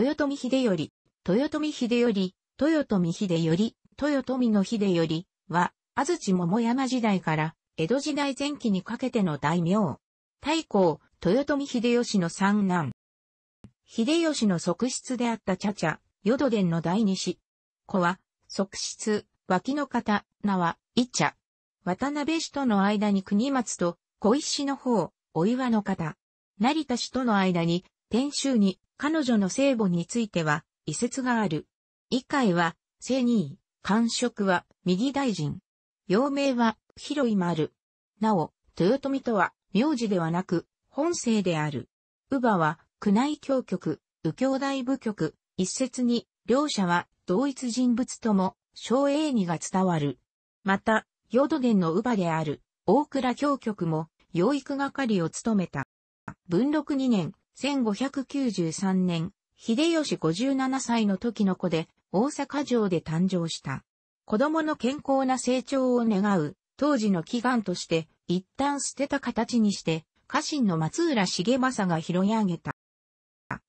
豊臣秀頼、豊臣秀頼、豊臣秀頼、豊臣の秀頼は、安土桃山時代から江戸時代前期にかけての大名。太閤、豊臣秀吉の三男。秀吉の側室であった茶々、淀殿の第二子。子は、側室、脇の方、名は、伊茶。渡辺氏との間に国松と、小石の方、お岩の方。成田氏との間に、天州に、彼女の聖母については、遺説がある。以下は、聖二位、官職は、右大臣。幼名は、広い丸。なお、豊臣とは、名字ではなく、本姓である。乳母は、宮内教局、右京大部局、一説に、両者は、同一人物とも、小英二が伝わる。また、ヨドデンの乳母である、大倉教局も、養育係を務めた。文禄二年、1593年、秀吉57歳の時の子で、大阪城で誕生した。子供の健康な成長を願う、当時の祈願として、一旦捨てた形にして、家臣の松浦重政が拾い上げた。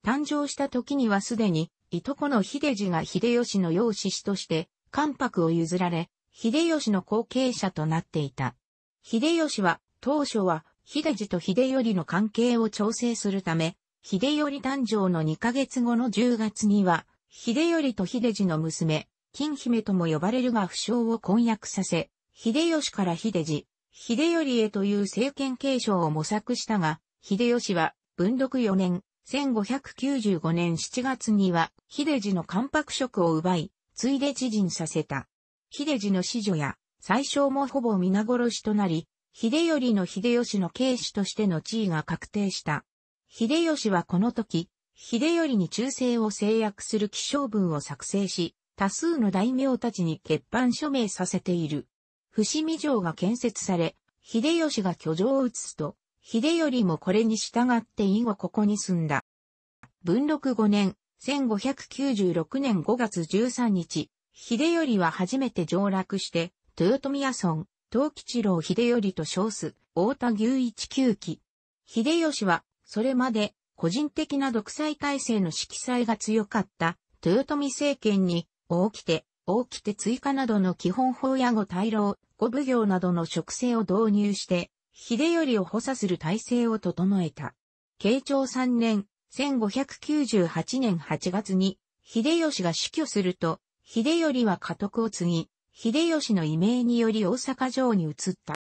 誕生した時にはすでに、いとこの秀次が秀吉の養子子として、関白を譲られ、秀吉の後継者となっていた。秀吉は、当初は、秀治と秀頼の関係を調整するため、秀頼誕生の2ヶ月後の10月には、秀頼と秀治の娘、金姫とも呼ばれるが不詳を婚約させ、秀吉から秀治、秀頼へという政権継承を模索したが、秀吉は文禄4年、1595年7月には、秀治の関白職を奪い、ついで知人させた。秀治の子女や、最小もほぼ皆殺しとなり、秀頼の秀吉の慶視としての地位が確定した。秀吉はこの時、秀頼に忠誠を制約する起承文を作成し、多数の大名たちに欠版署名させている。伏見城が建設され、秀吉が居城を移すと、秀頼もこれに従って以後ここに住んだ。文禄5年、1596年5月13日、秀頼は初めて上洛して、豊臣屋村、東吉郎秀頼と称す、大田牛一九期。秀吉は、それまで、個人的な独裁体制の色彩が強かった、豊臣政権に、大きて、大きて追加などの基本法や語大老、五奉行などの職制を導入して、秀頼を補佐する体制を整えた。慶長3年、1598年8月に、秀吉が死去すると、秀頼は家督を継ぎ、秀吉の異名により大阪城に移った。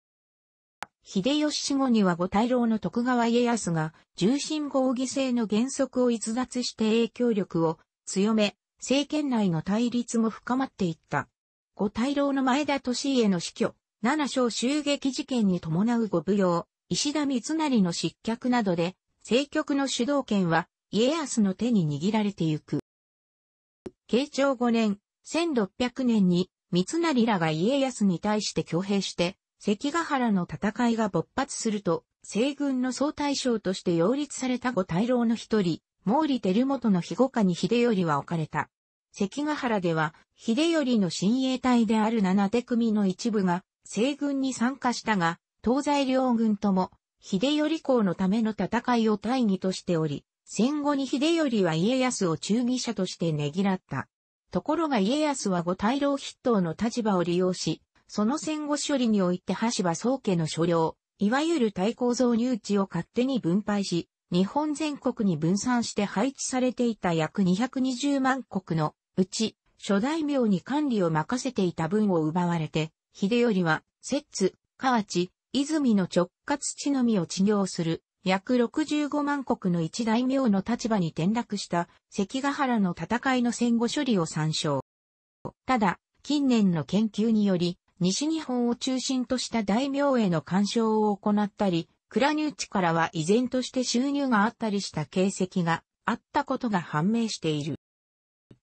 秀吉死後には五大老の徳川家康が重心合議制の原則を逸脱して影響力を強め、政権内の対立も深まっていった。五大老の前田利家の死去、七章襲撃事件に伴う五奉行、石田三成の失脚などで、政局の主導権は家康の手に握られてゆく。慶長五年、1600年に三成らが家康に対して挙兵して、関ヶ原の戦いが勃発すると、西軍の総大将として擁立された五大老の一人、毛利輝元の庇護下に秀頼は置かれた。関ヶ原では、秀頼の親衛隊である七手組の一部が、西軍に参加したが、東西両軍とも、秀頼公のための戦いを大義としており、戦後に秀頼は家康を忠義者としてねぎらった。ところが家康は五大老筆頭の立場を利用し、その戦後処理において橋場宗家の所領、いわゆる対抗造入地を勝手に分配し、日本全国に分散して配置されていた約220万国のうち、諸大名に管理を任せていた分を奪われて、秀頼は、摂津、河内、泉の直轄地のみを治療する約65万国の一大名の立場に転落した関ヶ原の戦いの戦後処理を参照。ただ、近年の研究により、西日本を中心とした大名への干渉を行ったり、倉入地からは依然として収入があったりした形跡があったことが判明している。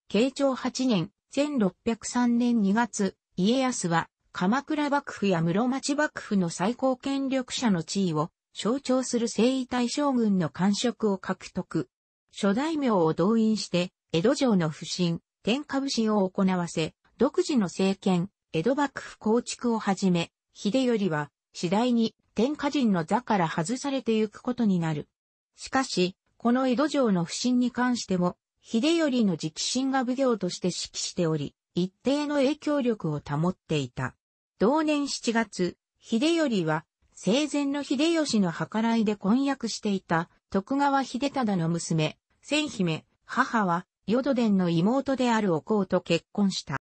慶長8年、1603年2月、家康は鎌倉幕府や室町幕府の最高権力者の地位を象徴する征夷大将軍の官職を獲得。諸大名を動員して、江戸城の不信、天下不信を行わせ、独自の政権、江戸幕府構築をはじめ、秀頼は次第に天下人の座から外されてゆくことになる。しかし、この江戸城の不信に関しても、秀頼の直進が奉行として指揮しており、一定の影響力を保っていた。同年7月、秀頼は生前の秀吉の計らいで婚約していた徳川秀忠の娘、千姫、母は、淀殿の妹であるおこうと結婚した。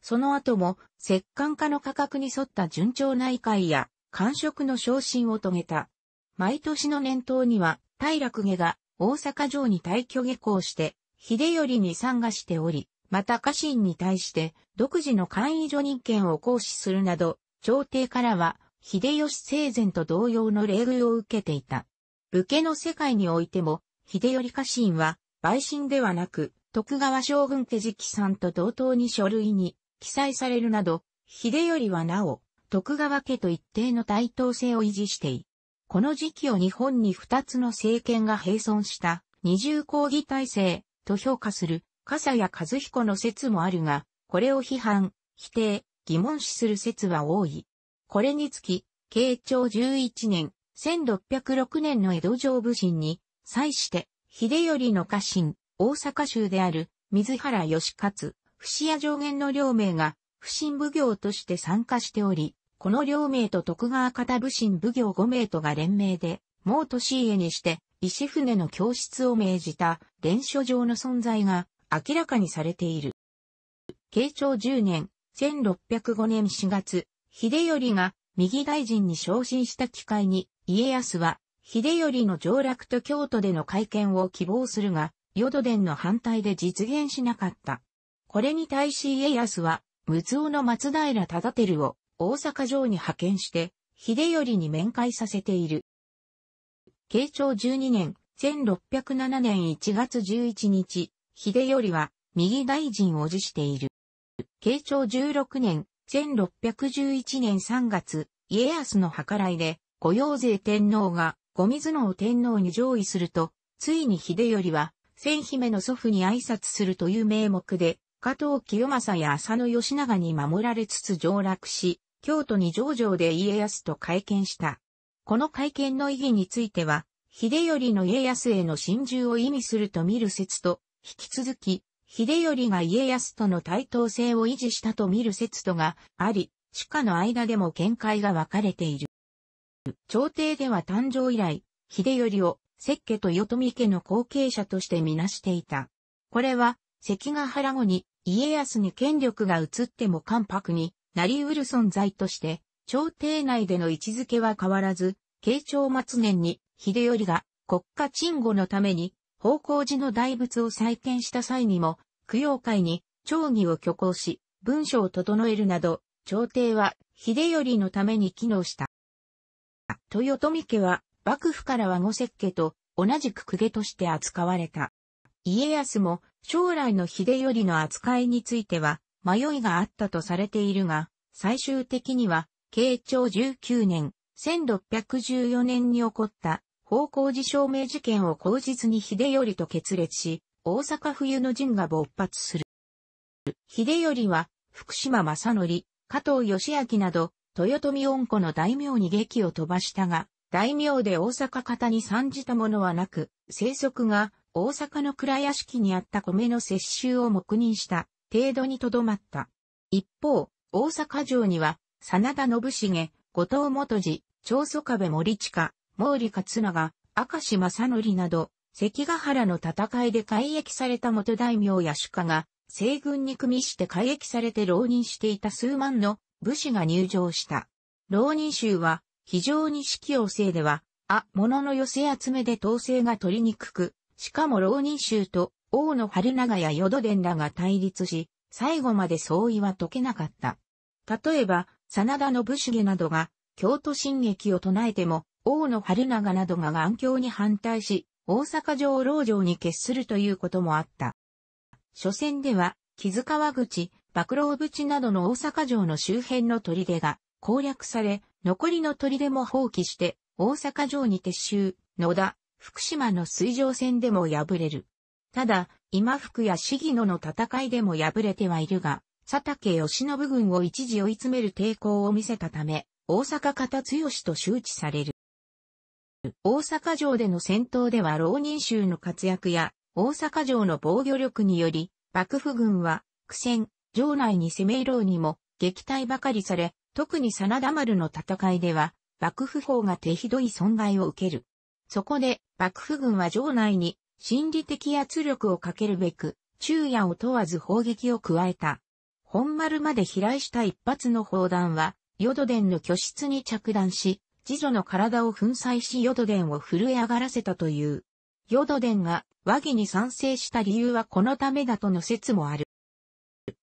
その後も、摂関家の価格に沿った順調内会や、官職の昇進を遂げた。毎年の年頭には、平公家が大阪城に退去下校して、秀頼に参加しており、また家臣に対して、独自の簡易助任権を行使するなど、朝廷からは、秀吉生前と同様の礼遇を受けていた。武家の世界においても、秀頼家臣は、陪臣ではなく、徳川将軍家直参と同等に書類に記載されるなど、秀頼はなお、徳川家と一定の対等性を維持してい。この時期を日本に二つの政権が並存した二重抗議体制と評価する笠谷和彦の説もあるが、これを批判、否定、疑問視する説は多い。これにつき、慶長11年、1606年の江戸城武神に、際して、秀頼の家臣、大阪州である、水原義勝、伏屋上限の両名が、不審奉行として参加しており、この両名と徳川方武神奉行5名とが連名で、もう年家にして、石船の教室を命じた、連書上の存在が明らかにされている。慶長10年、1605年4月、秀頼が右大臣に昇進した機会に、家康は、秀頼の上落と京都での会見を希望するが、淀殿の反対で実現しなかった。これに対し家康は、無奥の松平忠輝を大阪城に派遣して、秀頼に面会させている。慶長12年、1607年1月11日、秀頼は右大臣を辞している。慶長16年1611年3月、家康の計らいで、御用勢天皇が、御水を天皇に上位すると、ついに秀頼は、千姫の祖父に挨拶するという名目で、加藤清正や浅野義長に守られつつ上洛し、京都に上場で家康と会見した。この会見の意義については、秀頼の家康への心中を意味すると見る説と、引き続き、秀頼が家康との対等性を維持したと見る説とがあり、主家の間でも見解が分かれている。朝廷では誕生以来、秀頼を石家と与富家の後継者としてみなしていた。これは、関ヶ原後に家康に権力が移っても関白になり得る存在として、朝廷内での位置づけは変わらず、慶長末年に秀頼が国家鎮護のために方向寺の大仏を再建した際にも、供養会に、町議を挙行し、文書を整えるなど、朝廷は、秀頼のために機能した。豊臣家は、幕府からは後設家と、同じく公家として扱われた。家康も、将来の秀頼の扱いについては、迷いがあったとされているが、最終的には、慶長19年、1614年に起こった方向寺証明事件を口実に秀頼と決裂し、大阪冬の陣が勃発する。秀頼は、福島正則、加藤義明など、豊臣恩子の大名に劇を飛ばしたが、大名で大阪方に参じたものはなく、生息が大阪の倉屋敷にあった米の接収を黙認した程度にとどまった。一方、大阪城には、真田信繁、後藤元次、長宗壁森近、毛利勝長、明石正則など、関ヶ原の戦いで改役された元大名や主家が、西軍に組みして改役されて浪人していた数万の武士が入場した。浪人衆は、非常に士気を盛では、あ、物の寄せ集めで統制が取りにくく、しかも浪人衆と、王の春長や淀伝らが対立し、最後まで相違は解けなかった。例えば、真田の武士家などが、京都進撃を唱えても、大野春長などが眼鏡に反対し、大阪城老城に決するということもあった。初戦では、木津川口、幕老淵などの大阪城の周辺の砦が攻略され、残りの砦も放棄して、大阪城に撤収、野田、福島の水上戦でも敗れる。ただ、今福や市議野の戦いでも敗れてはいるが、佐竹義信軍を一時追い詰める抵抗を見せたため、大阪方強しと周知される。大阪城での戦闘では浪人衆の活躍や、大阪城の防御力により、幕府軍は、苦戦、城内に攻め入ろうにも、撃退ばかりされ、特に真田丸の戦いでは、幕府法が手ひどい損害を受ける。そこで、幕府軍は城内に、心理的圧力をかけるべく、昼夜を問わず砲撃を加えた。本丸まで飛来した一発の砲弾は、淀殿の居室に着弾し、次女の体を粉砕しヨドデンを震え上がらせたという。ヨドデンが和議に賛成した理由はこのためだとの説もある。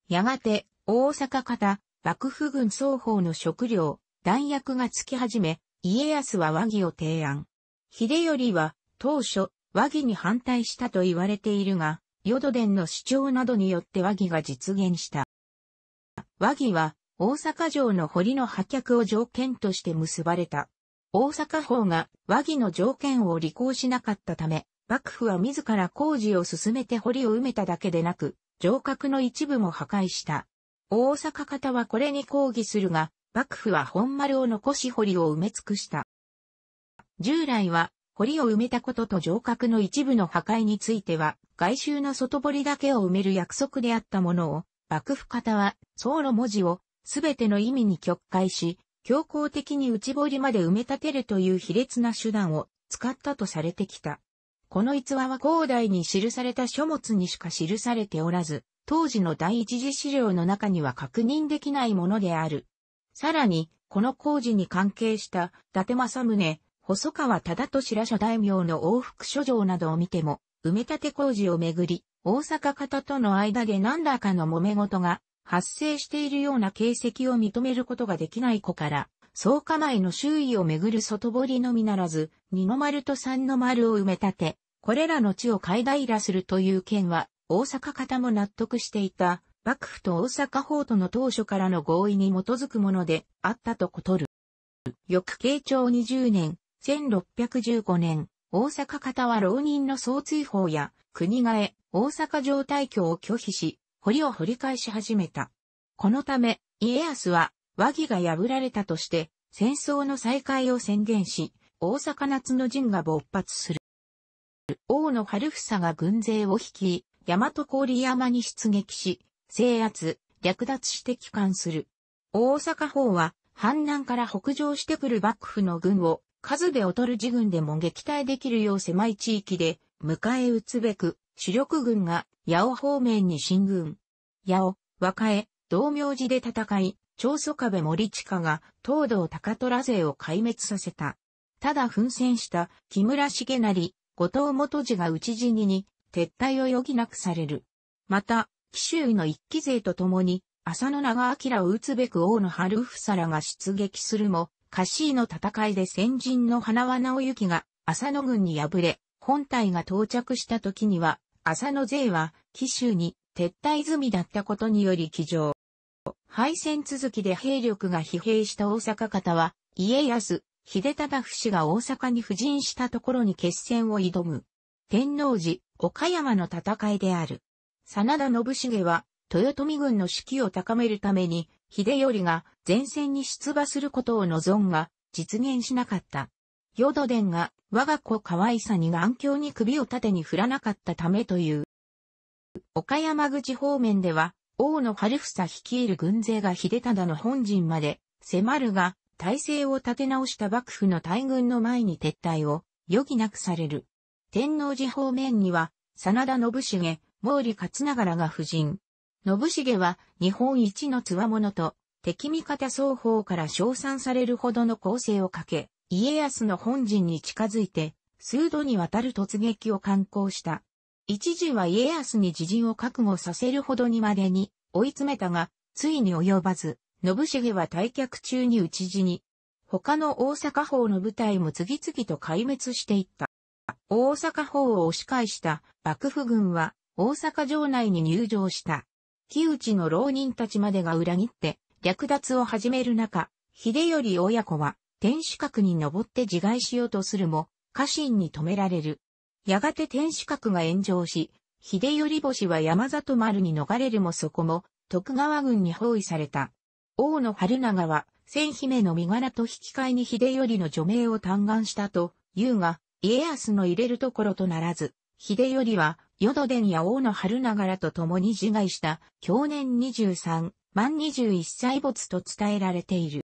やがて、大阪方、幕府軍双方の食料、弾薬がつき始め、家康は和議を提案。秀頼は、当初、和議に反対したと言われているが、ヨドデンの主張などによって和議が実現した。和議は、大阪城の堀の破却を条件として結ばれた。大阪方が和議の条件を履行しなかったため、幕府は自ら工事を進めて堀を埋めただけでなく、城郭の一部も破壊した。大阪方はこれに抗議するが、幕府は本丸を残し堀を埋め尽くした。従来は、堀を埋めたことと城郭の一部の破壊については、外周の外堀だけを埋める約束であったものを、幕府方は、僧の文字をすべての意味に曲解し、強行的に内堀まで埋め立てるという卑劣な手段を使ったとされてきた。この逸話は広大に記された書物にしか記されておらず、当時の第一次資料の中には確認できないものである。さらに、この工事に関係した伊達政宗、細川忠敏ら諸大名の往復書状などを見ても、埋め立て工事をめぐり、大阪方との間で何らかの揉め事が発生しているような形跡を認めることができない子から、草加内の周囲をめぐる外堀のみならず、二の丸と三の丸を埋め立て、これらの地を海平するという件は、大阪方も納得していた、幕府と大阪法との当初からの合意に基づくものであったとことる。翌慶長20年、1615年、大阪方は浪人の総追放や、国替え、大阪城退去を拒否し、堀を掘り返し始めた。このため、家康は、和議が破られたとして、戦争の再開を宣言し、大阪夏の陣が勃発する。大野春房が軍勢を率い、大和郡山に出撃し、制圧、略奪して帰還する。大阪方は、阪南から北上してくる幕府の軍を、数で劣る自軍でも撃退できるよう狭い地域で、迎え撃つべく、主力軍が八尾方面に進軍。八尾、若江、道明寺で戦い、長祖壁森近が東道高虎勢を壊滅させた。ただ奮戦した木村重成、後藤元次が討ち死に撤退を余儀なくされる。また、紀州の一期勢と共に、浅野長明を撃つべく王の春夫らが出撃するも、カシーの戦いで先人の花輪直行が浅野軍に敗れ、本体が到着した時には、浅野勢は、紀州に撤退済みだったことにより起乗。敗戦続きで兵力が疲弊した大阪方は、家康、秀忠氏が大阪に布陣したところに決戦を挑む。天王寺、岡山の戦いである。真田信繁は、豊臣軍の士気を高めるために、秀頼が前線に出馬することを望んが、実現しなかった。ヨドデンが我が子可愛さに眼鏡に首を縦に振らなかったためという。岡山口方面では、王の春房率いる軍勢が秀忠の本陣まで迫るが、体制を立て直した幕府の大軍の前に撤退を余儀なくされる。天皇寺方面には、真田信繁、毛利勝長が夫人。信繁は日本一の強者と敵味方双方から称賛されるほどの構成をかけ、家康の本陣に近づいて、数度にわたる突撃を敢行した。一時は家康に自陣を覚悟させるほどにまでに追い詰めたが、ついに及ばず、信繁は退却中に討ち死に。他の大阪方の部隊も次々と壊滅していった。大阪方を押し返した幕府軍は大阪城内に入城した。木内の浪人たちまでが裏切って略奪を始める中、秀頼親子は天守閣に登って自害しようとするも、家臣に止められる。やがて天守閣が炎上し、秀頼星は山里丸に逃れるもそこも、徳川軍に包囲された。王の春長は、千姫の身柄と引き換えに秀頼の除名を嘆願したと、言うが、家康の入れるところとならず、秀頼は、淀殿や王の春長らと共に自害した、去年23、万21歳没と伝えられている。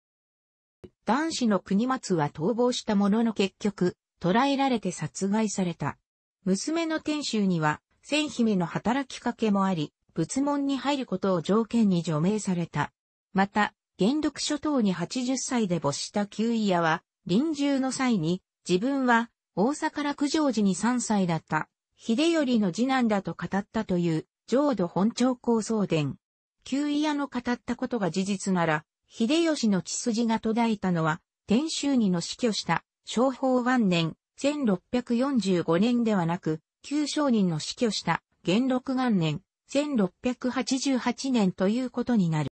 男子の国松は逃亡したものの結局、捕らえられて殺害された。娘の天衆には、千姫の働きかけもあり、仏門に入ることを条件に除名された。また、元禄諸島に80歳で没した旧家は、臨終の際に、自分は、大阪九条寺に3歳だった、秀頼の次男だと語ったという、浄土本朝構想伝。旧家の語ったことが事実なら、秀吉の血筋が途絶えたのは、天州にの死去した、昭法元年、1645年ではなく、旧商人の死去した、元禄元年、1688年ということになる。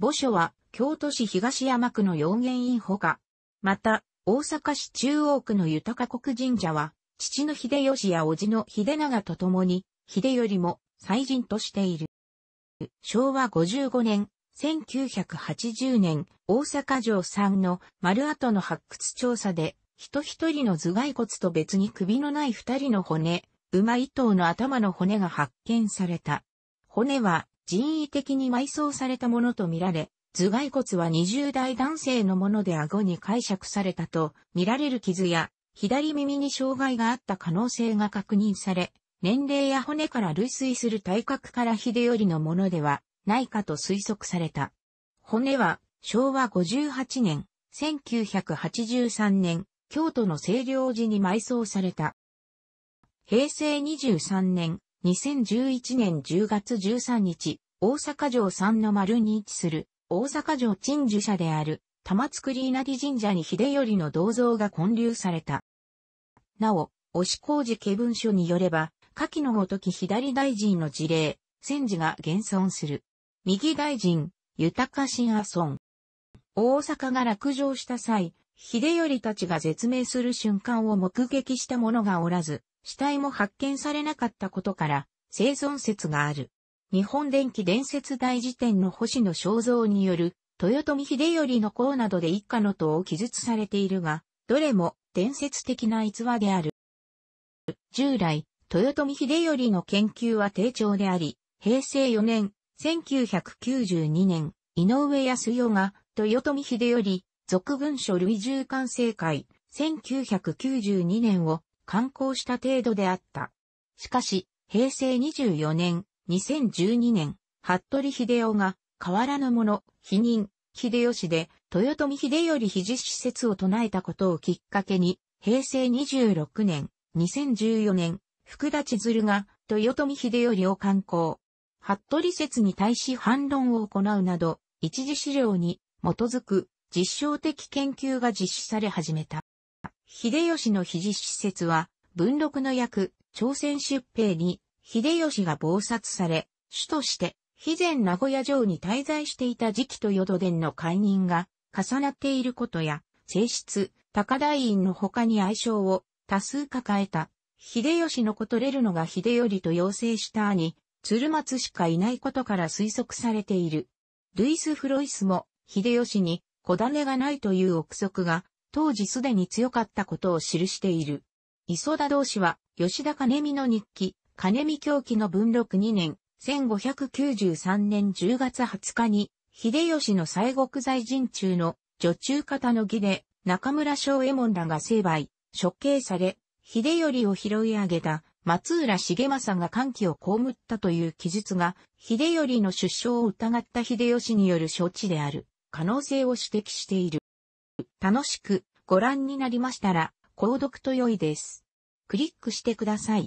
墓所は、京都市東山区の陽元院ほか、また、大阪市中央区の豊国神社は、父の秀吉や叔父の秀長と共に、秀頼も、祭神としている。昭和55年、1980年、大阪城さんの丸跡の発掘調査で、人一人の頭蓋骨と別に首のない二人の骨、馬一頭の頭の骨が発見された。骨は人為的に埋葬されたものとみられ、頭蓋骨は20代男性のもので顎に解釈されたと見られる傷や左耳に障害があった可能性が確認され、年齢や骨から類推する体格から秀頼のものではないかと推測された。骨は昭和58年、1983年、京都の清涼寺に埋葬された。平成23年、2011年10月13日、大阪城三の丸に位置する、大阪城鎮守社である、玉造稲荷神社に秀頼の銅像が建立された。なお、押工事家文書によれば、下記のごとき左大臣の事例、戦時が現存する。右大臣、豊新阿孫。大阪が落城した際、秀頼たちが絶命する瞬間を目撃した者がおらず、死体も発見されなかったことから、生存説がある。日本電気伝説大辞典の星野肖像による、豊臣秀頼の功などで一家の党を記述されているが、どれも伝説的な逸話である。従来、豊臣秀頼の研究は低調であり、平成4年、1992年、井上康代が、豊臣秀頼、俗文書類従官成会、1992年を刊行した程度であった。しかし、平成24年、2012年、服部秀夫が、変わらぬもの、否認、秀吉で、豊臣秀頼肘施設を唱えたことをきっかけに、平成26年、2014年、福田千鶴が、豊臣秀頼を刊行。服部説に対し反論を行うなど、一次資料に基づく実証的研究が実施され始めた。秀吉の肘施設は、文禄の役、朝鮮出兵に、秀吉が謀殺され、主として、肥前名古屋城に滞在していた時期と淀殿の解任が重なっていることや、性質、高台院の他に愛称を多数抱えた、秀吉のことれるのが秀頼と要請した兄、鶴松しかいないことから推測されている。ルイス・フロイスも、秀吉に小種がないという憶測が、当時すでに強かったことを記している。磯田同士は、吉田兼美の日記、兼美狂気の文録2年、1593年10月20日に、秀吉の西国在陣中の女中方の儀で、中村昭右衛門らが成敗、処刑され、秀頼を拾い上げた松浦重政が歓喜を被ったという記述が、秀頼の出生を疑った秀吉による承知である、可能性を指摘している。楽しくご覧になりましたら、購読と良いです。クリックしてください。